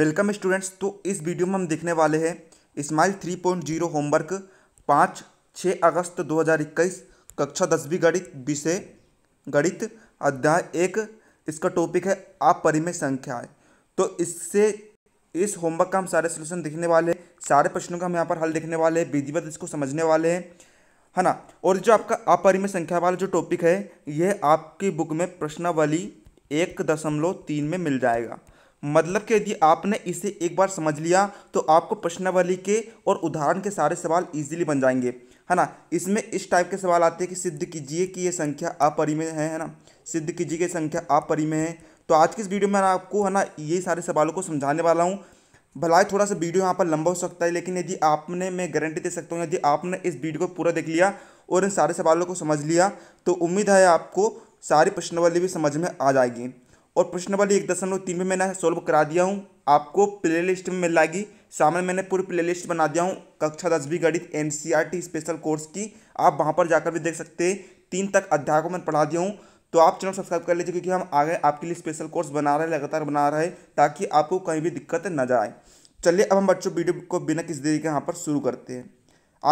welcome students तो इस video में हम देखने वाले हैं smile three point zero homework पाँच छः अगस्त दो हज़ार इक्कीस कक्षा दसवीं गणित विषय गणित अध्याय एक इसका टॉपिक है आप परिमेय संख्याएं तो इससे इस होमवर्क का हम सारे सोल्यूशन देखने वाले हैं सारे प्रश्नों का हम यहाँ पर हल देखने वाले हैं विधिवत इसको समझने वाले हैं है ना और जो आपका अपरिमय संख्या वाला जो टॉपिक है यह आपकी बुक में प्रश्नावली एक दशमलव तीन में मिल जाएगा मतलब कि यदि आपने इसे एक बार समझ लिया तो आपको प्रश्नावली के और उदाहरण के सारे सवाल इजीली बन जाएंगे है ना इसमें इस टाइप के सवाल आते हैं कि सिद्ध कीजिए कि ये संख्या अपरिमेय है है ना सिद्ध कीजिए कि संख्या अपरिमेय है तो आज की इस वीडियो में मैं आपको है ना ये सारे सवालों को समझाने वाला हूँ भलाई थोड़ा सा वीडियो यहाँ पर लंबा हो सकता है लेकिन यदि आपने मैं गारंटी दे सकता हूँ यदि आपने इस वीडियो को पूरा देख लिया और इन सारे सवालों को समझ लिया तो उम्मीद है आपको सारी प्रश्नवली भी समझ में आ जाएगी और प्रश्नावली एक दशमलव तीन में मैंने सॉल्व करा दिया हूँ आपको प्ले लिस्ट में मिल जाएगी सामने मैंने पूरी प्ले लिस्ट बना दिया हूँ कक्षा दसवीं गणित एन स्पेशल कोर्स की आप वहाँ पर जाकर भी देख सकते हैं तीन तक अध्याय को मैंने पढ़ा दिया हूँ तो आप चैनल सब्सक्राइब कर लीजिए क्योंकि हम आगे आपके लिए स्पेशल कोर्स बना रहे हैं लगातार बना रहे ताकि आपको कहीं भी दिक्कत न जाए चलिए अब हम बच्चों वीडियो को बिना किसी देरी के यहाँ पर शुरू करते हैं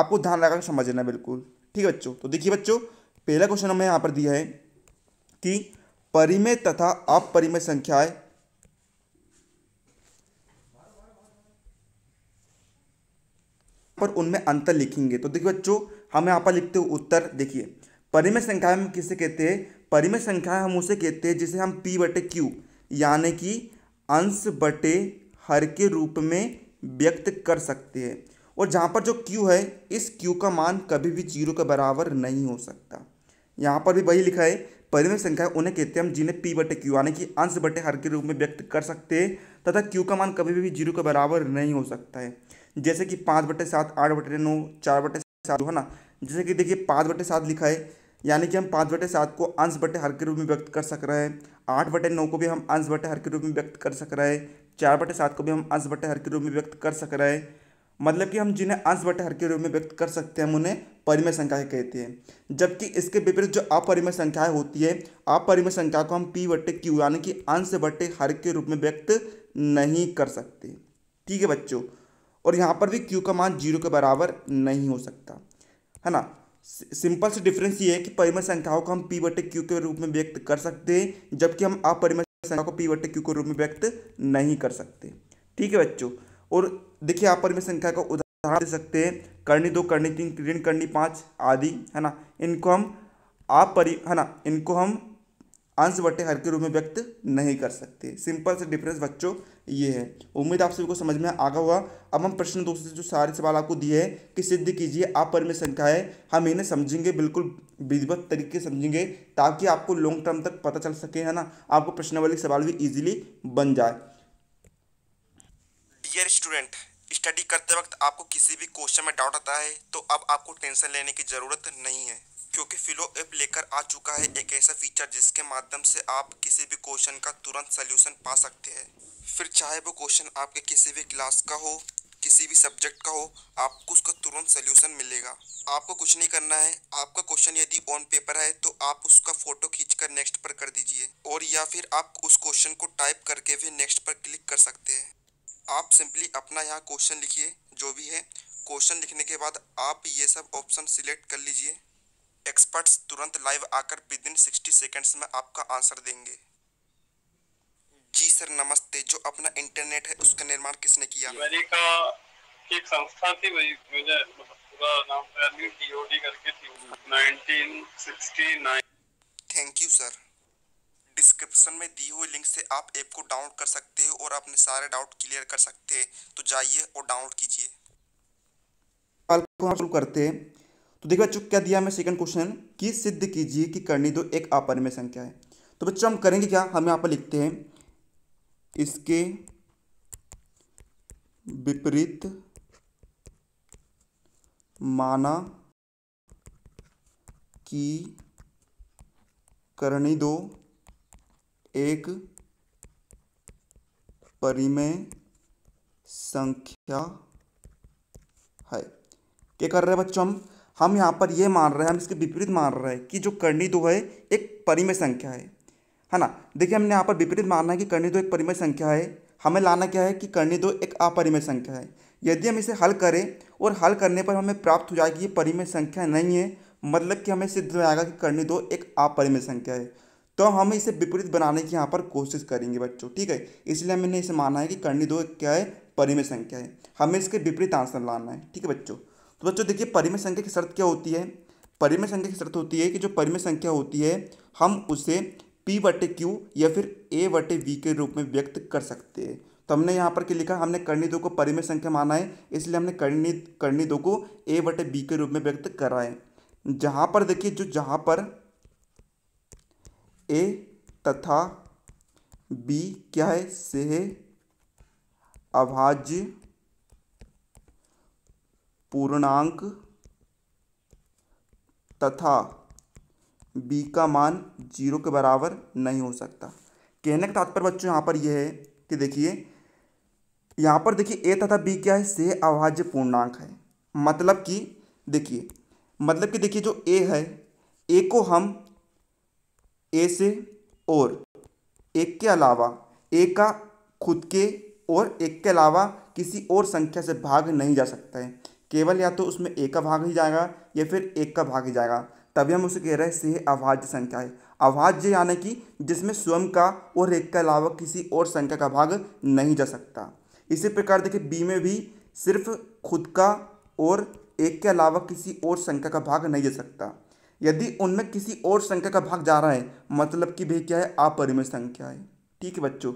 आपको ध्यान लगा समझना बिल्कुल ठीक है बच्चों तो देखिए बच्चों पहला क्वेश्चन हमें यहाँ पर दिया है कि परिमेय तथा अपरिमेय संख्याएं पर उनमें अंतर लिखेंगे तो देखिए बच्चों हम यहां पर लिखते हुए उत्तर देखिए परिमेय संख्या हम किसे कहते हैं परिमेय संख्या हम उसे कहते हैं जिसे हम पी बटे क्यू यानी कि अंश बटे हर के रूप में व्यक्त कर सकते हैं और जहां पर जो क्यू है इस क्यू का मान कभी भी जीरो के बराबर नहीं हो सकता यहां पर भी वही लिखा है परिमित संख्या उन्हें कहते हैं हम जिन्हें पी बटे क्यू यानी कि अंश बटे हर के रूप में व्यक्त कर सकते हैं तथा क्यू का मान कभी भी जीरो के बराबर नहीं हो सकता है जैसे कि पाँच बटे सात आठ बटे नौ चार बटे सात है ना जैसे कि देखिए पाँच बटे सात लिखा है यानी कि हम पाँच बटे सात को अंश बटे हर के रूप में व्यक्त कर सक रहे हैं आठ बटे नौ को भी हम अंश बटे हर के रूप में व्यक्त कर सक रहे हैं चार बटे सात को भी हम अंश बटे हर के रूप में व्यक्त कर सक रहे हैं मतलब कि हम जिन्हें अंश बटे हर के रूप में व्यक्त कर सकते हैं हम उन्हें परिमय संख्याएं कहते हैं जबकि इसके विपरीत जो अपरिमय संख्याएं होती है अपरिमय संख्या को हम पी बटे क्यू यानी कि अंश बटे हर के रूप में व्यक्त नहीं कर सकते ठीक है बच्चों और यहाँ पर भी क्यू का मान जीरो के बराबर नहीं हो सकता है ना सिंपल से डिफरेंस ये है कि परिमय संख्याओं को हम पी बटे क्यू के रूप में व्यक्त कर सकते हैं जबकि हम अपरिमय संख्या को पी बटे क्यू के रूप में व्यक्त नहीं कर सकते ठीक है बच्चों और देखिए आप परिमेय संख्या का उदाहरण दे सकते हैं करनी दो करनी तीन ऋण करनी पाँच आदि है ना इनको हम आप परि है ना इनको हम अंश बटे हर के रूप में व्यक्त नहीं कर सकते सिंपल से डिफरेंस बच्चों ये है उम्मीद आप सभी को समझ में आगा हुआ अब हम प्रश्न दोस्तों जो सारे सवाल आपको दिए हैं कि सिद्ध कीजिए आप परिमेय संख्या है हम इन्हें समझेंगे बिल्कुल विधिवत तरीके समझेंगे ताकि आपको लॉन्ग टर्म तक पता चल सके है ना आपको प्रश्न वाले सवाल भी ईजिली बन जाए डियर स्टूडेंट स्टडी करते वक्त आपको किसी भी क्वेश्चन में डाउट आता है तो अब आपको टेंशन लेने की ज़रूरत नहीं है क्योंकि फिलो ऐप लेकर आ चुका है एक ऐसा फीचर जिसके माध्यम से आप किसी भी क्वेश्चन का तुरंत सल्यूशन पा सकते हैं फिर चाहे वो क्वेश्चन आपके किसी भी क्लास का हो किसी भी सब्जेक्ट का हो आपको उसका तुरंत सल्यूशन मिलेगा आपको कुछ नहीं करना है आपका क्वेश्चन यदि ऑन पेपर है तो आप उसका फोटो खींचकर नेक्स्ट पर कर दीजिए और या फिर आप उस क्वेश्चन को टाइप करके भी नेक्स्ट पर क्लिक कर सकते हैं आप सिंपली अपना यहाँ क्वेश्चन लिखिए जो भी है क्वेश्चन लिखने के बाद आप ये सब ऑप्शन सिलेक्ट कर लीजिए एक्सपर्ट्स तुरंत लाइव आकर विद इन सिक्सटी सेकेंड्स में आपका आंसर देंगे जी सर नमस्ते जो अपना इंटरनेट है उसका निर्माण किसने किया अमेरिका की संस्था थी वही पूरा नाम डीओडी तो करके थी 1969 थैंक यू सर डिस्क्रिप्शन में दी हुई लिंक से आप ऐप को डाउनलोड कर सकते हो और अपने सारे डाउट क्लियर कर सकते हैं तो जाइए और डाउनलोड कीजिए तो शुरू करते हैं तो देखिए बच्चों क्या दिया हमें सेकंड क्वेश्चन कि सिद्ध कीजिए कि करनी दो तो एक अपरिमेय संख्या है तो बच्चों हम करेंगे क्या हम यहाँ पर लिखते हैं इसके विपरीत माना कि करनी दो एक परिमेय संख्या है क्या कर रहे हैं बच्चों हम हम यहाँ पर यह मान रहे हैं हम इसके विपरीत मान रहे हैं कि जो करणी दो है एक परिमेय संख्या है है ना देखिए हमने यहाँ पर विपरीत मानना है कि करणी दो एक परिमेय संख्या है हमें लाना क्या है कि करणी दो एक अपरिमेय संख्या है यदि हम इसे हल करें और हल करने पर हमें प्राप्त हो जाएगी ये परिमेय संख्या नहीं है मतलब कि हमें सिद्ध हो जाएगा कि करणी दो एक अपरिमेय संख्या है तो हम इसे विपरीत बनाने की यहाँ पर कोशिश करेंगे बच्चों ठीक है इसलिए हमने इसे माना है कि कर्णी दो क्या है परिमेय संख्या है हमें इसके विपरीत आंसर लाना है ठीक है बच्चों तो बच्चों देखिए परिमेय संख्या की शर्त क्या होती है परिमेय संख्या की शर्त होती है कि जो परिमेय संख्या होती है हम उसे पी बटे क्यू या फिर ए बटे वी के रूप में व्यक्त कर सकते हैं तो हमने यहाँ पर क्या लिखा हमने कर्णी दो को परिमेय संख्या माना है इसलिए हमने कर्णी कर्णी दो को ए बटे बी के रूप में व्यक्त करा है जहाँ पर देखिए जो जहाँ पर ए तथा बी क्या है से अभाज्य पूर्णांक तथा बी का मान जीरो के बराबर नहीं हो सकता कहने का तात्पर्य बच्चों यहाँ पर यह है कि देखिए यहाँ पर देखिए ए तथा बी क्या है से अभाज्य पूर्णांक है मतलब कि देखिए मतलब कि देखिए जो ए है ए को हम ए से और एक के अलावा एक का खुद के और एक के अलावा किसी और संख्या से भाग नहीं जा सकता है केवल या तो उसमें एक का भाग ही जाएगा या फिर एक का भाग ही जाएगा तभी हम उसे कह रहे हैं से अभाज्य संख्या है अभाज्य यानी कि जिसमें स्वयं का और एक के अलावा किसी और संख्या का भाग नहीं जा सकता इसी प्रकार देखिए बी में भी सिर्फ खुद का और एक के अलावा किसी और संख्या का भाग नहीं जा सकता यदि उनमें किसी और संख्या का भाग जा रहा है मतलब कि वह क्या है अपरिमय संख्या है ठीक है बच्चों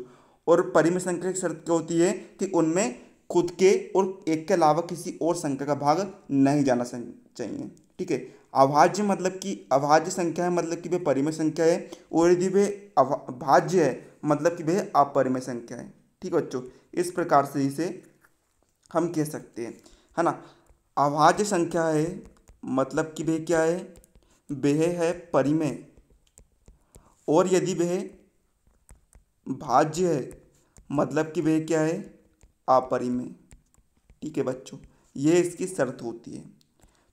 और परिमय संख्या की शर्त क्या होती है कि उनमें खुद के और एक के अलावा किसी और संख्या का भाग नहीं जाना चाहिए ठीक है अभाज्य मतलब कि अभाज्य संख्या है मतलब कि वे परिमय संख्या है और यदि वह अभाज्य है मतलब कि वे अपरिमय संख्या है ठीक है बच्चों इस प्रकार से इसे हम कह सकते हैं है ना अभाज्य संख्या है मतलब कि वे क्या है वह है परिमेय और यदि वह भाज्य है मतलब कि वह क्या है अपरिमेय ठीक है बच्चों ये इसकी शर्त होती है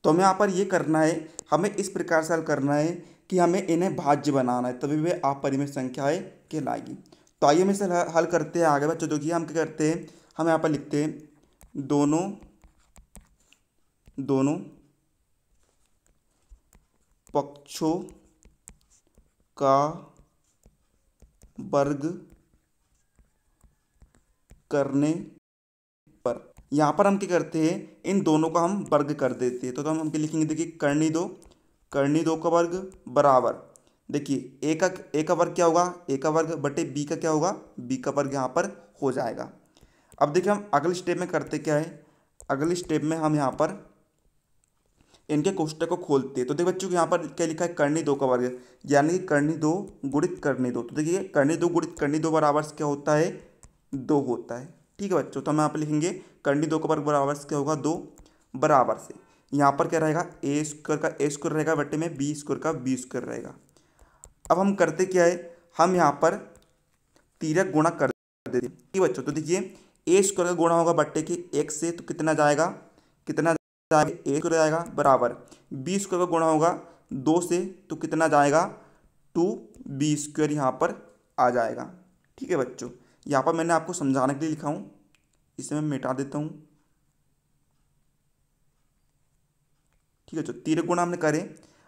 तो हमें यहाँ पर ये करना है हमें इस प्रकार से करना है कि हमें इन्हें भाज्य बनाना है तभी वह अपरिमेय संख्याएँ कहलाएगी तो आइए हम इसे हल करते हैं आगे बच्चों देखिए हम क्या करते हैं हम यहाँ पर लिखते हैं दोनों दोनों पक्षों का वर्ग करने पर यहाँ पर हम क्या करते हैं इन दोनों का हम वर्ग कर देते हैं तो, तो हम उनके लिखेंगे देखिए करनी दो करनी दो का वर्ग बराबर देखिए ए का ए का वर्ग क्या होगा ए का वर्ग बटे बी का क्या होगा बी का वर्ग यहाँ पर हो जाएगा अब देखिए हम अगले स्टेप में करते क्या है अगले स्टेप में हम यहाँ पर इनके कोष्ट को खोलते तो देखिए बच्चों यहाँ पर क्या लिखा है करनी दो का वर्ग यानी कि करनी दो गुणित करनी दो तो देखिए करनी दो गुणित करनी दो बराबर क्या होता है दो होता है ठीक है बच्चों तो हम यहाँ पर लिखेंगे करनी दो का वर्ग बराबर क्या होगा दो बराबर से यहाँ पर क्या रहेगा ए स्क्वायर का ए स्क्वायर रहेगा बटे में बी स्क्वायर का बी स्क्वायर रहेगा अब हम करते क्या है हम यहाँ पर तीरक गुणा कर देते हैं ठीक बच्चों तो देखिए ए स्क्वायर का गुणा होगा बट्टे के एक से तो कितना जाएगा कितना ए स्क्वायर जाएगा बराबर बी स्क्वायर का गुणा होगा दो से तो कितना जाएगा टू बी स्क्वायर यहाँ पर आ जाएगा ठीक है बच्चों यहाँ पर मैंने आपको समझाने के लिए लिखा हूँ इसे मैं मिटा देता हूँ ठीक है बच्चों तीर गुणा हमने करें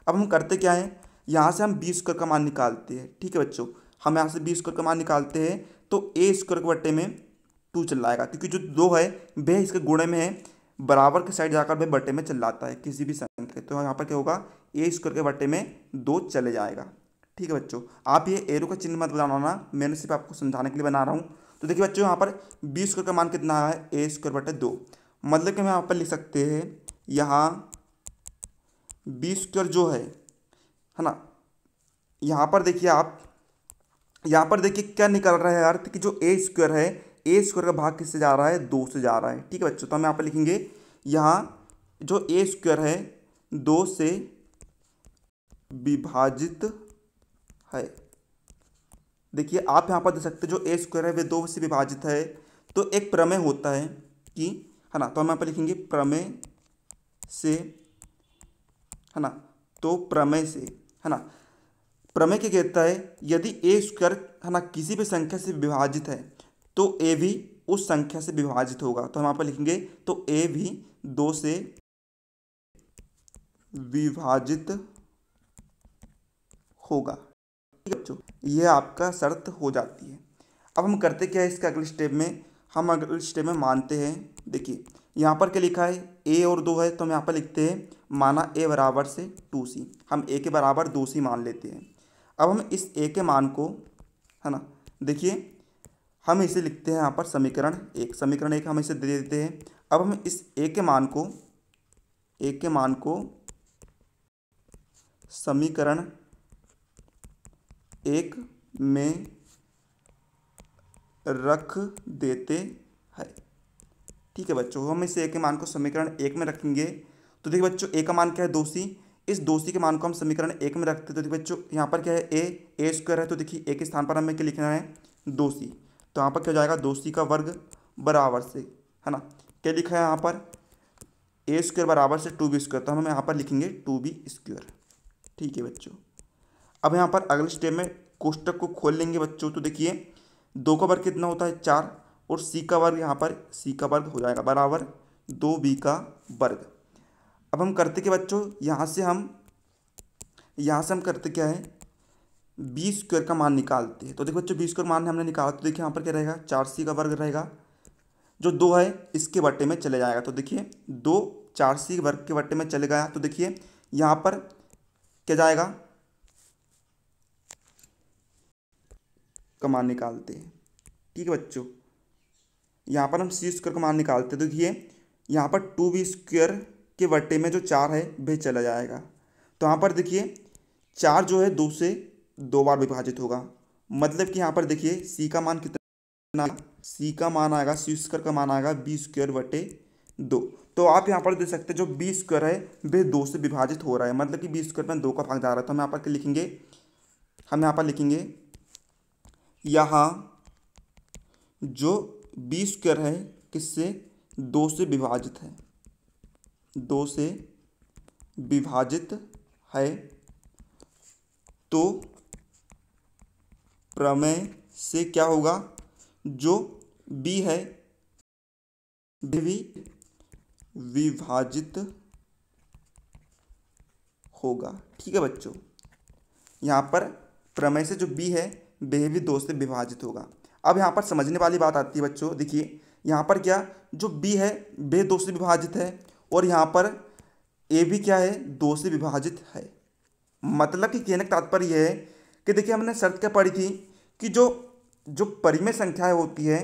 अब हम करते क्या है यहाँ से हम बी स्क्वायर का मान निकालते हैं ठीक है बच्चों हम यहाँ से बी स्क्वायर का मान निकालते हैं तो ए स्क्वायर के बट्टे में टू चल जाएगा क्योंकि जो दो है वह इसके गुणे में है बराबर के साइड जाकर भाई बटे में चल जाता है किसी भी संख्या के तो यहाँ पर क्या होगा ए स्क्वायर के बटे में दो चले जाएगा ठीक है बच्चों आप ये एरो का चिन्ह मत बनाना मैंने सिर्फ आपको समझाने के लिए बना रहा हूँ तो देखिए बच्चों यहाँ पर बी स्क्वायर का मान कितना है ए स्क्वायर बटे दो मतलब कि हम यहाँ पर लिख सकते हैं यहाँ बी स्क्वायर जो है है ना यहाँ पर देखिए आप यहाँ पर देखिए क्या निकल रहा है अर्थ कि जो ए स्क्वायर है ए स्क्वायर का भाग किससे जा रहा है दो से जा रहा है ठीक है बच्चों तो हम यहाँ पर लिखेंगे यहाँ जो ए स्क्वायर है दो से विभाजित है देखिए आप यहाँ पर देख सकते जो ए स्क्वायर है वे दो से विभाजित है तो एक प्रमेय होता है कि है ना तो हम यहाँ पर लिखेंगे प्रमेय से है ना तो प्रमेय से है ना प्रमेय क्या कहता है यदि ए स्क्वायर है ना किसी भी संख्या से विभाजित है तो ए भी उस संख्या से विभाजित होगा तो हम यहाँ पर लिखेंगे तो ए भी दो से विभाजित होगा ठीक है बच्चों यह आपका शर्त हो जाती है अब हम करते क्या है इसके अगले स्टेप में हम अगले स्टेप में मानते हैं देखिए यहाँ पर क्या लिखा है ए और दो है तो हम यहाँ पर लिखते हैं माना ए बराबर से टू सी हम ए के बराबर दो सी मान लेते हैं अब हम इस ए के मान को है ना देखिए हम इसे लिखते हैं यहाँ पर समीकरण एक समीकरण एक हम इसे दे देते हैं अब हम इस एक के मान को एक के मान को समीकरण एक में रख देते हैं ठीक है बच्चों हम इसे एक के मान को समीकरण एक में रखेंगे तो देखिए बच्चों ए का मान क्या है दो सी इस दो सी के मान को हम समीकरण एक में रखते हैं तो देखिए बच्चों यहाँ पर क्या है ए ए स्क्वायर है तो देखिए एक स्थान पर हमें क्या लिखना है दो सी तो यहाँ पर क्या हो जाएगा दो का वर्ग बराबर से है ना क्या लिखा है यहाँ पर ए स्क्वेयर बराबर से टू बी स्क्वेयर तो हम यहाँ पर लिखेंगे टू बी स्क्वेयर ठीक है बच्चों अब यहाँ पर अगले स्टेप में कोष्टक को खोल लेंगे बच्चों तो देखिए दो का वर्ग कितना होता है चार और सी का वर्ग यहाँ पर सी का वर्ग हो जाएगा बराबर दो बी का वर्ग अब हम करते के बच्चों यहाँ से हम यहाँ से हम करते क्या है बी स्क्वेयर का मान निकालते हैं तो देखो बच्चों बी स्क्वेयर मान हमने निकाला तो देखिए यहाँ पर क्या रहेगा चार सी का वर्ग रहेगा जो दो है इसके बट्टे में चले जाएगा तो देखिए दो चार सी वर्ग के बट्टे में चले गया तो देखिए यहाँ पर क्या जाएगा का मान निकालते हैं ठीक है बच्चों यहाँ पर हम सी स्क्वेयर का मान निकालते हैं तो देखिए यहाँ पर टू बी स्क्वेयर के बट्टे में जो चार है वह चला जाएगा तो यहाँ पर देखिए चार जो है दो से दो बार विभाजित होगा मतलब कि यहाँ पर देखिए सी का मान कितना सी का मान आएगा सी स्क्वायर का मान आएगा बी स्क्वायर बटे दो तो आप यहाँ पर देख सकते हैं जो बी स्क्वायर है वह दो से विभाजित हो रहा है मतलब कि बी स्क्वायर में दो का भाग जा रहा है तो हम यहाँ पर लिखेंगे हम यहाँ पर लिखेंगे यहाँ जो बी स्क्वायर है किससे दो से विभाजित है दो से विभाजित है तो प्रमेय से क्या होगा जो बी है विभाजित होगा ठीक है बच्चों यहाँ पर प्रमेय से जो बी है वह भी दो से विभाजित होगा अब यहाँ पर समझने वाली बात आती है बच्चों देखिए यहाँ पर क्या जो बी है वह दो से विभाजित है और यहाँ पर ए भी क्या है दो से विभाजित है मतलब कि कहने का तात्पर्य यह है कि देखिए हमने शर्त क्या पढ़ी थी कि जो जो परिमेय संख्याएं होती है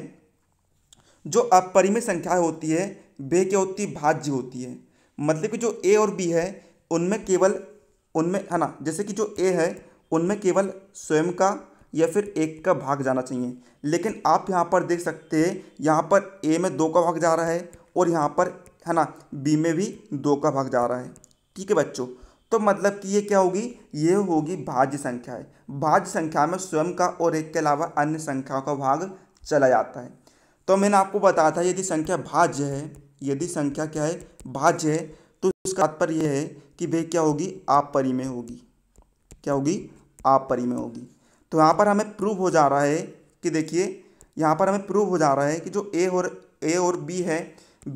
जो अपरिमेय संख्याएं होती है वे क्या होती है भाज्य होती है मतलब कि जो ए और बी है उनमें केवल उनमें है ना जैसे कि जो ए है उनमें केवल स्वयं का या फिर एक का भाग जाना चाहिए लेकिन आप यहाँ पर देख सकते हैं यहाँ पर ए में दो का भाग जा रहा है और यहाँ पर है ना बी में भी दो का भाग जा रहा है ठीक है बच्चों तो मतलब कि ये क्या होगी ये होगी भाज्य है भाज्य संख्या में स्वयं का और एक के अलावा अन्य संख्याओं का भाग चला जाता है तो मैंने आपको बताया था यदि संख्या भाज्य है यदि संख्या क्या है भाज्य है तो उसका तात्पर्य यह है कि वे क्या होगी आप परी में होगी क्या होगी आप परी में होगी तो यहाँ पर हमें प्रूव हो जा रहा है कि देखिए यहाँ पर हमें प्रूव हो जा रहा है कि जो ए और ए और बी है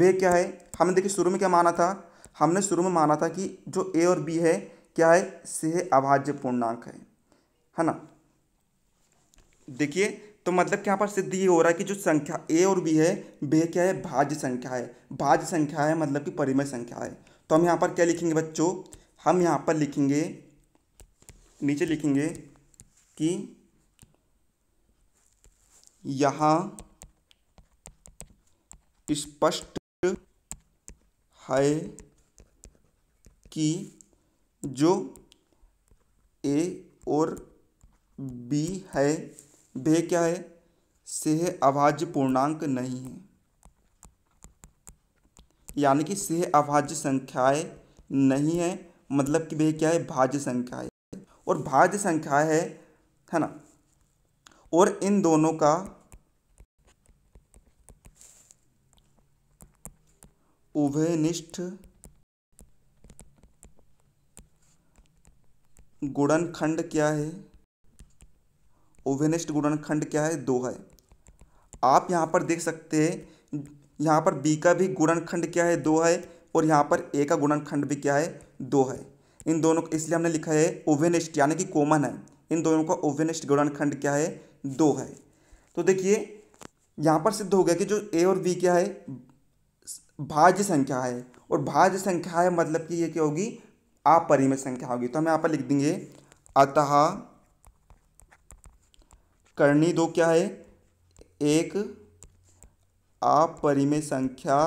वे क्या है हमने देखिए शुरू में क्या माना था हमने शुरू में माना था कि जो ए और बी है क्या है से अभाज्य पूर्णांक है है ना देखिए तो मतलब यहाँ पर सिद्ध ये हो रहा है कि जो संख्या ए और बी है बे क्या है भाज्य संख्या है भाज्य संख्या है मतलब कि परिमय संख्या है तो हम यहाँ पर क्या लिखेंगे बच्चों हम यहाँ पर लिखेंगे नीचे लिखेंगे कि यहाँ स्पष्ट है कि जो ए और बी है वह क्या है सह अभाज्य पूर्णांक नहीं है यानी कि सह अभाज्य संख्याएं नहीं है मतलब कि वह क्या है भाज्य संख्या है और भाज्य संख्या है है ना और इन दोनों का उभयनिष्ठ गुणन खंड क्या है ओवेनिस्ट गुणन खंड क्या है दो है आप यहाँ पर देख सकते हैं यहाँ पर बी का भी गुणन खंड क्या है दो है और यहाँ पर ए का गुणन खंड भी क्या है दो है इन दोनों को इसलिए हमने लिखा है ओवेनिस्ट यानी कि कॉमन है इन दोनों का ओवेनिस्ट गुणन खंड क्या है दो है तो देखिए यहाँ पर सिद्ध हो गया कि जो ए और बी क्या है भाज्य संख्या है और भाज्य संख्या है मतलब कि ये क्या होगी अपरिमित संख्या होगी तो हम यहाँ पर लिख देंगे अतः करनी दो क्या है एक अपरिमेय संख्या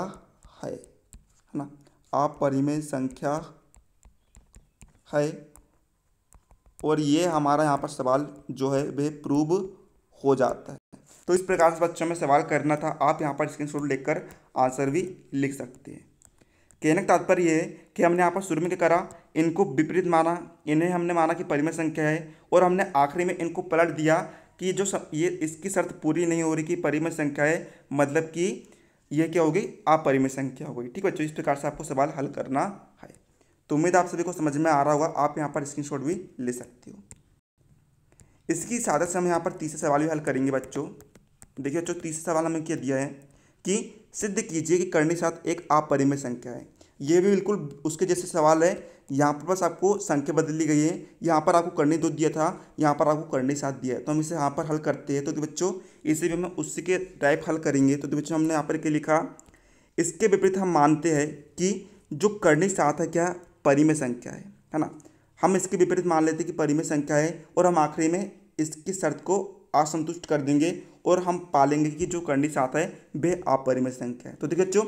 है है ना अपरिमेय संख्या है और ये हमारा यहाँ पर सवाल जो है वह प्रूव हो जाता है तो इस प्रकार से बच्चों में सवाल करना था आप यहाँ पर स्क्रीनशॉट लेकर आंसर भी लिख सकते हैं कहने का तात्पर्य है कि हमने यहाँ पर शुरू में क्या करा इनको विपरीत माना इन्हें हमने माना कि परिमेय संख्या है और हमने आखिरी में इनको पलट दिया कि जो ये इसकी शर्त पूरी नहीं हो रही कि परिमेय संख्या है मतलब कि यह क्या होगी गई अपरिमेय संख्या हो गई ठीक बच्चों इस प्रकार से आपको सवाल हल करना है तो उम्मीद आप सभी को समझ में आ रहा होगा आप यहाँ पर स्क्रीनशॉट भी ले सकते हो इसकी सादत से हम यहाँ पर तीसरे सवाल भी हल करेंगे बच्चों देखिए बच्चों तीसरे सवाल हमें क्या दिया है कि सिद्ध कीजिए कि करने के साथ एक अपरिमेय संख्या है ये भी बिल्कुल उसके जैसे सवाल है यहाँ पर बस आपको संख्या बदली गई है यहाँ पर आपको करने दो दिया था यहाँ पर आपको करने साथ दिया है तो हम इसे यहाँ पर हल करते हैं तो बच्चों इसे भी हम उसी के टाइप हल करेंगे तो बच्चों हमने यहाँ पर क्या लिखा इसके विपरीत हम मानते हैं कि जो करने साथ है क्या परिमय संख्या है है ना हम इसके विपरीत मान लेते हैं कि परिमय संख्या है और हम आखिरी में इसकी शर्त को असंतुष्ट कर देंगे और हम पालेंगे कि जो करनी चाहता है वे अपरिमय संख्या है तो देखिए बच्चों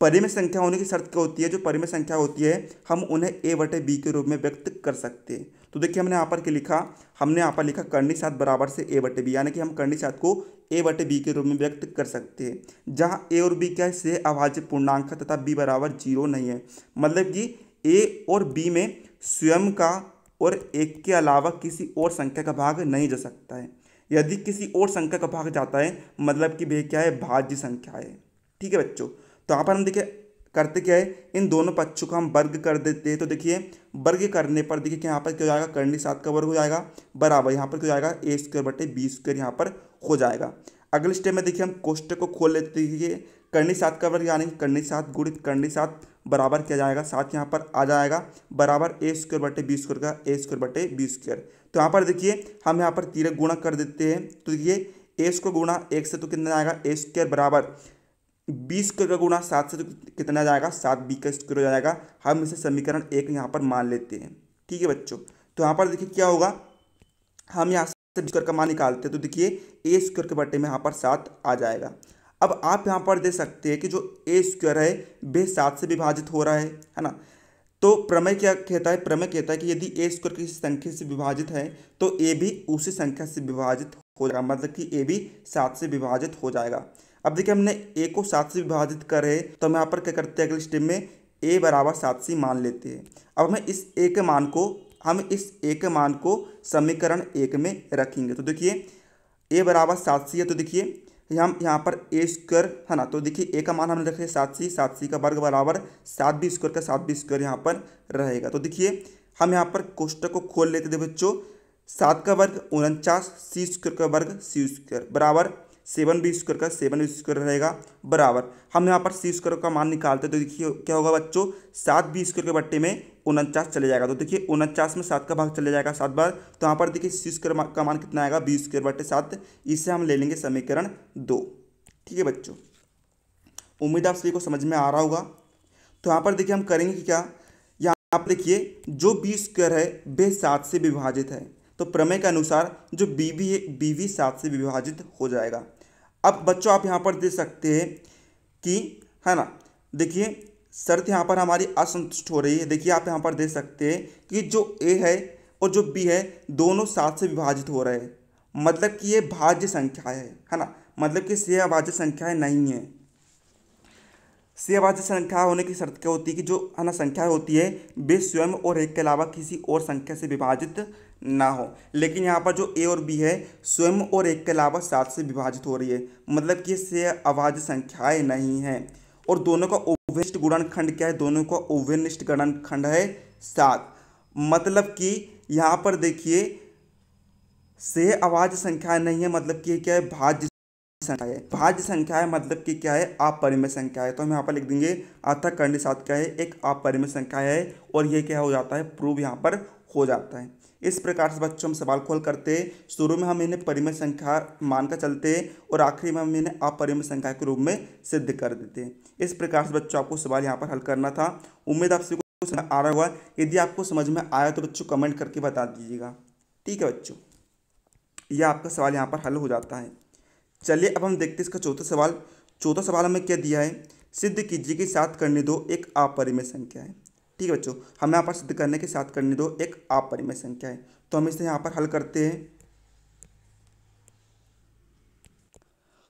परिमेय संख्या होने की शर्त क्या होती है जो परिमेय संख्या होती है हम उन्हें ए बटे बी के रूप में व्यक्त कर सकते हैं तो देखिए हमने यहाँ पर क्या लिखा हमने यहाँ पर लिखा कर्णी सात बराबर से ए बटे बी यानी कि हम कर्णी सात को ए बटे बी के रूप में व्यक्त कर सकते हैं जहाँ ए और बी क्या है से अभाज्य पूर्णांक है तथा बी बराबर जीरो नहीं है मतलब कि ए और बी में स्वयं का और एक के अलावा किसी और संख्या का भाग नहीं जा सकता है यदि किसी और संख्या का भाग जाता है मतलब कि वे क्या है भाज्य संख्या है ठीक है बच्चों तो यहाँ पर हम देखिए करते क्या है इन दोनों पक्षों को हम वर्ग कर देते हैं तो देखिए वर्ग करने पर देखिए कि यहाँ पर क्या हो जाएगा करनी सात का वर्ग हो जाएगा बराबर यहाँ पर क्या हो जाएगा ए स्क्वेयर बटे बी स्क्वेयर यहाँ पर हो जाएगा अगले स्टेप में देखिए हम कोष्ट को खोल लेते हैं करनी सात का वर्ग यानी करनी सात गुणित करनी सात बराबर किया जाएगा साथ यहाँ पर आ जाएगा बराबर ए स्क्वेयर बटे बी स्क्वेयर का ए स्क्वेयर बटे बी स्क्वेयर तो यहाँ पर देखिए हम यहाँ पर तीर गुणा कर देते हैं तो देखिए ए स्क्वेयर गुणा एक से तो कितना आएगा ए स्क्वेयर बराबर बीस का गुणा सात से कितना जाएगा सात बी का स्क्र हो जाएगा हम इसे समीकरण एक यहाँ पर मान लेते हैं ठीक है बच्चों तो यहाँ पर देखिए क्या होगा हम यहाँ से स्क्र का मान निकालते हैं तो देखिए ए स्क्र के बटे में यहाँ पर सात आ जाएगा अब आप यहाँ पर दे सकते हैं कि जो ए स्क्र है वे सात से विभाजित हो रहा है है ना तो प्रमेय क्या कहता है प्रमेय कहता है कि यदि ए स्क्र किसी संख्या से विभाजित है तो ए भी उसी संख्या से विभाजित हो जाएगा मतलब कि ए भी सात से विभाजित हो जाएगा अब देखिए हमने ए को सात से विभाजित करे तो हम यहाँ पर क्या करते हैं अगले स्टेप में ए बराबर सात से मान लेते हैं अब हमें इस ए के मान को हम इस ए के मान को समीकरण एक में रखेंगे तो देखिए ए बराबर सात सी है तो देखिए हम यहाँ पर ए स्क्वायर है ना तो देखिए ए का मान हमने रखे सात सी सात सी का वर्ग बराबर सात बी स्क्वायर का सात बी स्क्वायर यहाँ पर रहेगा तो देखिए हम यहाँ पर कोष्टक को खोल लेते थे बच्चों सात का वर्ग उनचास सी स्क्वायर का वर्ग सी स्क्वायर बराबर सेवन बी स्क्वायर का सेवन बी स्क्वायर रहेगा बराबर हम यहाँ पर सी स्क्वायर का मान निकालते हैं तो देखिए क्या होगा बच्चों सात बी स्क्वायर के बट्टे में उनचास चले जाएगा तो देखिए उनचास में सात का भाग चले जाएगा सात बार तो यहाँ पर देखिए सी स्क्वायर का मान कितना आएगा बी स्क्वायर बट्टे सात इसे हम ले लेंगे समीकरण दो ठीक है बच्चों उम्मीद आप सभी को समझ में आ रहा होगा तो यहाँ पर देखिए हम करेंगे क्या यहाँ पर देखिए जो बी स्क्वायर है वे सात से विभाजित है तो प्रमेय के अनुसार जो बी है बी सात से विभाजित हो जाएगा अब बच्चों आप यहाँ पर दे सकते हैं कि है ना देखिए शर्त यहाँ पर हमारी असंतुष्ट हो रही है देखिए आप यहाँ पर दे सकते हैं कि जो ए है और जो बी है दोनों सात से विभाजित हो रहे हैं मतलब कि ये भाज्य संख्या है है ना मतलब कि से अभाज्य संख्याएँ नहीं है सेवाचक संख्या होने की शर्त क्या होती है कि जो है ना संख्या होती है वे स्वयं और एक के अलावा किसी और संख्या से विभाजित ना हो लेकिन यहाँ पर जो ए और बी है स्वयं और एक के अलावा सात से विभाजित हो रही है मतलब कि से आवाज संख्याएं नहीं हैं और दोनों का गुणन खंड क्या है दोनों का गुणन खंड है सात मतलब कि यहाँ पर देखिए से आवाज संख्या नहीं है मतलब कि क्या है भाज्य संख्या है भाज्य संख्या है मतलब कि क्या है अपरिमेय संख्या है तो हम यहाँ पर लिख देंगे अर्थक करने साथ क्या है एक अपरिमेय संख्या है और ये क्या हो जाता है प्रूव यहाँ पर हो जाता है इस प्रकार से बच्चों हम सवाल खोल करते शुरू में हम इन्हें परिमय संख्या मानकर चलते और आखिरी में हम इन्हें अपरिमय संख्या के रूप में सिद्ध कर देते इस प्रकार से बच्चों आपको सवाल यहाँ पर हल करना था उम्मीद आपसे कुछ आ रहा हुआ यदि आपको समझ में आया तो बच्चों कमेंट करके बता दीजिएगा ठीक है बच्चों यह आपका सवाल यहाँ पर हल हो जाता है चलिए अब हम देखते हैं इसका चौथा सवाल चौथा सवाल हमें क्या दिया है सिद्ध कीजिए कि सात करने दो एक अपरिमेय संख्या है ठीक है बच्चों हमें यहाँ पर सिद्ध करने के साथ करने दो एक अपरिमेय संख्या है तो हम इसे यहाँ पर हल करते हैं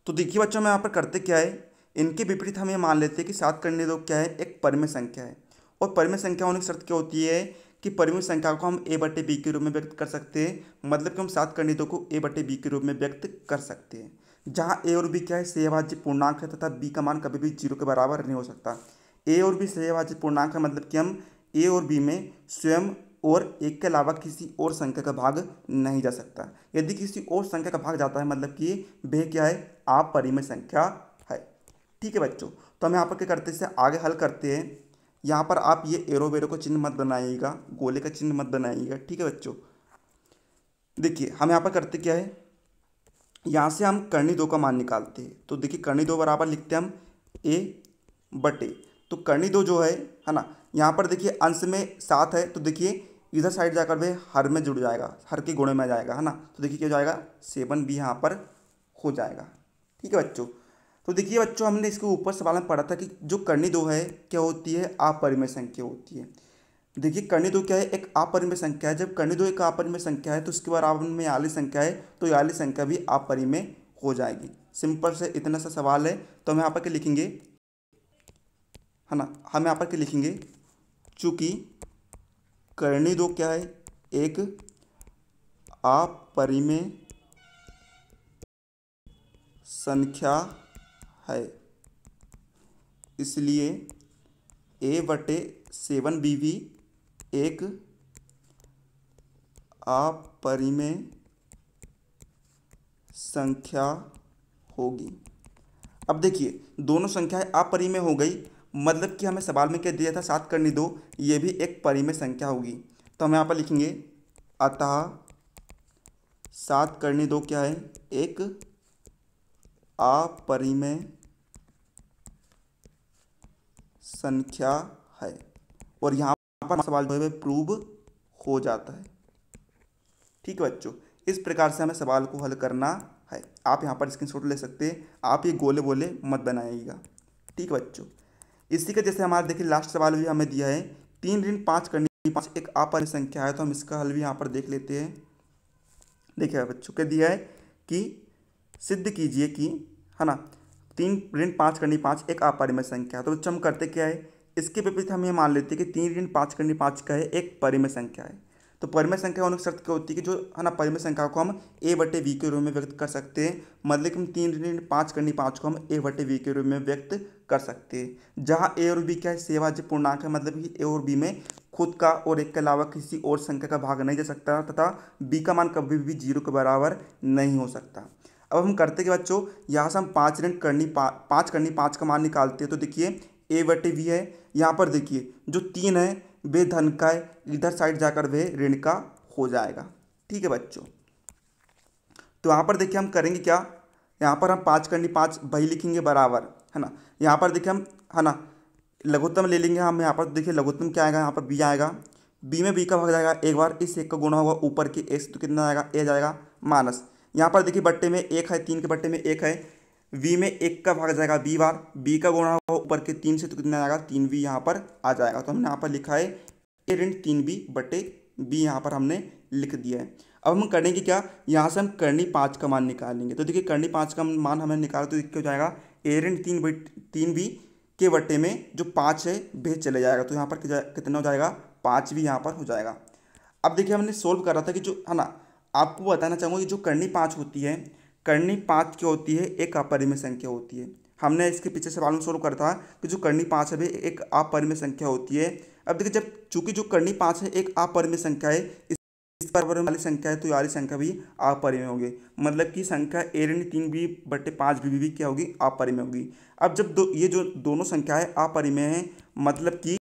तो देखिए बच्चों हम यहाँ पर करते क्या है इनके विपरीत हम ये मान लेते हैं कि सात करने दो क्या है एक परिमेय संख्या है और परिमेय संख्या होने की शर्त क्या होती है कि परिमेय संख्या को हम ए बटे बी के रूप में व्यक्त कर सकते हैं मतलब कि हम सात करने दो को ए बटे बी के रूप में व्यक्त कर सकते हैं जहाँ ए और बी क्या है सेवाज्य पूर्णांक है तथा बी का मान कभी भी जीरो के बराबर नहीं हो सकता ए और बी सेवाज्य पूर्णांक है मतलब कि हम ए और बी में स्वयं और एक के अलावा किसी और संख्या का भाग नहीं जा सकता यदि किसी और संख्या का भाग जाता है मतलब कि वह क्या है आप परिमय संख्या है ठीक है बच्चों तो हम यहाँ पर क्या करते हैं आगे हल करते हैं यहाँ पर आप ये एरो वेरो को चिन्ह मत बनाइएगा गोले का चिन्ह मत बनाइएगा ठीक है बच्चों देखिए हम यहाँ पर करते क्या है यहाँ से हम कर्णी दो का मान निकालते हैं तो देखिए कर्णी दो बराबर लिखते हैं हम ए बटे तो कर्णी दो जो है है ना यहाँ पर देखिए अंश में सात है तो देखिए इधर साइड जाकर वे हर में जुड़ जाएगा हर के गुणे में जाएगा है ना तो देखिए क्या जाएगा सेवन भी यहाँ पर हो जाएगा ठीक है बच्चों तो देखिए बच्चों हमने इसके ऊपर सवाल में पढ़ा था कि जो कर्णी दो है क्या होती है अपरिमेय संख्या होती है देखिए कर्णि दो क्या है एक अपरिमेय संख्या है जब कर्णि दो एक अपरिमेय संख्या है तो उसके बाद में आली संख्या है तो आली संख्या भी अपरिमेय हो जाएगी सिंपल से इतना सा सवाल है तो हम यहाँ पर के लिखेंगे है ना हम यहाँ पर के लिखेंगे चूंकि कर्णी दो क्या है एक अपरिमेय संख्या है इसलिए ए बटे सेवन बी भी एक अपरिमेय संख्या होगी अब देखिए दोनों संख्याएं अपरिमेय हो गई मतलब कि हमें सवाल में क्या दिया था सात करनी दो ये भी एक परिमेय संख्या होगी तो हम यहाँ पर लिखेंगे अतः सात करनी दो क्या है एक अपरिमेय संख्या है और यहाँ पर सवाल जो है प्रूव हो जाता है ठीक है बच्चों इस प्रकार से हमें सवाल को हल करना है आप यहाँ पर स्क्रीनशॉट ले सकते हैं आप ये गोले बोले मत बनाइएगा ठीक है बच्चों इसी का जैसे हमारा देखिए लास्ट सवाल भी हमें दिया है तीन ऋण पाँच करनी पाँच एक अपरित संख्या है तो हम इसका हल भी यहाँ पर देख लेते हैं देखिए बच्चों के दिया है कि सिद्ध कीजिए कि है ना तीन ऋण पाँच करनी पाँच एक अपरिमय संख्या तो बच्चों हम करते क्या है इसके विपरीत हम ये मान लेते हैं कि तीन ऋण पाँच करनी पाँच का है एक परिमय संख्या है तो परिमय संख्या होने की शर्त क्या होती है कि जो है ना परिमय संख्या को हम ए बटे वी के रूप में व्यक्त कर सकते हैं मतलब कि हम तीन ऋण पाँच करनी पाँच को हम ए बटे वी के रूप में व्यक्त कर सकते हैं जहाँ ए और बी क्या है सेवाज्य पूर्णांक है मतलब कि ए और बी में खुद का और एक के अलावा किसी और संख्या का भाग नहीं जा सकता तथा बी का मान कभी भी जीरो के बराबर नहीं हो सकता अब हम करते कि बच्चों यहाँ से हम पाँच ऋण करनी पा, पाँच करनी पाँच का मान निकालते हैं तो देखिए ए बटे वी है यहाँ पर देखिए जो तीन है वे धन का है इधर साइड जाकर वे ऋण का हो जाएगा ठीक है बच्चों तो यहाँ पर देखिए हम करेंगे क्या यहाँ पर हम पाँच करनी पाँच बही लिखेंगे बराबर है ना यहाँ पर देखिए हम है ना लघुत्तम ले लेंगे हम यहाँ पर देखिए लघुत्तम क्या आएगा यहाँ पर बी आएगा बी में बी का भाग जाएगा एक बार इस एक का गुणा होगा ऊपर के ए तो कितना आएगा ए जाएगा माइनस यहाँ पर देखिए बट्टे में एक है तीन के बट्टे में एक है वी में एक का भाग जाएगा बी बार बी का गुणा होगा ऊपर के तीन से तो कितना आएगा तीन बी यहाँ पर आ जाएगा तो हमने यहाँ पर लिखा है ए ऋण तीन बी बटे बी यहाँ पर हमने लिख दिया है अब हम करेंगे क्या यहाँ से हम करणी पाँच का मान निकालेंगे तो देखिए करनी पाँच का मान हमने निकाला तो देखिए हो जाएगा ए ऋण तीन बट तीन बी के बटे में जो पाँच है भेज चले जाएगा तो यहाँ पर कितना हो जाएगा पाँच भी यहाँ पर हो जाएगा अब देखिए हमने सोल्व करा था कि जो है ना आपको बताना चाहूँगा कि जो करनी पाँच होती है करनी पाँच क्या होती है एक अपरिमेय संख्या होती है हमने इसके पीछे से मालूम शुरू करता कि जो करनी पाँच है एक अपरिमेय संख्या होती है अब देखिए जब चूंकि जो करनी पाँच है एक अपरिमेय संख्या है इस पर वाली संख्या है तो यारी संख्या भी अपरिमय होगी मतलब कि संख्या ए ऋण तीन बी बटे पाँच बी भी क्या होगी अपरिमय होगी अब जब दो ये जो दोनों संख्या है अपरिमय है मतलब कि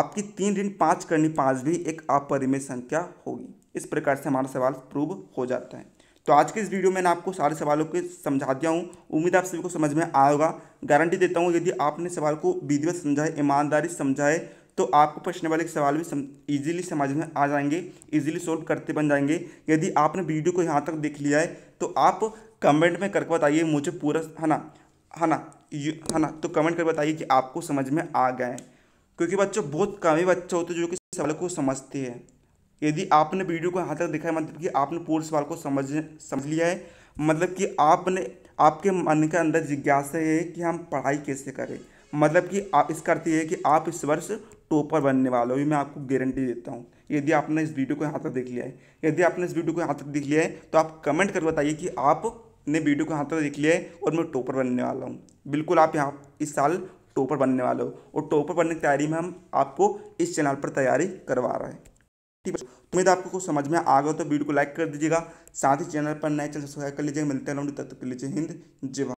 आपकी तीन ऋण पाँच करनी पाँच भी एक अपरिमय संख्या होगी इस प्रकार से हमारा सवाल प्रूव हो जाता है तो आज के इस वीडियो में आपको सारे सवालों के समझा दिया हूँ उम्मीद आप सभी को समझ में आया होगा गारंटी देता हूँ यदि आपने सवाल को विधिवत समझाए ईमानदारी समझाए तो आपको प्रश्न वाले के सवाल भी सम, इजीली समझ में आ जाएंगे इजीली सॉल्व करते बन जाएंगे यदि आपने वीडियो को यहाँ तक देख लिया है तो आप कमेंट में करके बताइए मुझे पूरा है ना है ना है ना तो कमेंट कर बताइए कि आपको समझ में आ गए क्योंकि बच्चों बहुत कम ही बच्चे होते हैं जो कि सवाल को समझते हैं यदि आपने वीडियो को यहाँ तक देखा है मतलब कि आपने पूर्ण सवाल को समझ समझ लिया है मतलब कि आपने आपके मन के अंदर जिज्ञासा है कि हम पढ़ाई कैसे करें मतलब कि आप इसका अर्थ ये है कि आप इस वर्ष टॉपर बनने वाले हो ये मैं आपको गारंटी देता हूँ यदि आपने इस वीडियो को यहाँ तक देख लिया है यदि आपने इस वीडियो को यहाँ तक देख लिया है तो आप कमेंट कर बताइए कि आपने वीडियो को यहाँ तक देख लिया है और मैं टॉपर बनने वाला हूँ बिल्कुल आप यहाँ इस साल टॉपर बनने वाले हो और टॉपर बनने की तैयारी में हम आपको इस चैनल पर तैयारी करवा रहे हैं तो उम्मीद आपको कुछ समझ में आ गया तो वीडियो को लाइक कर दीजिएगा साथ ही चैनल पर नए चैनल सब्सक्राइब कर लीजिएगा मिलते हैं तब तक के लिए हिंद जय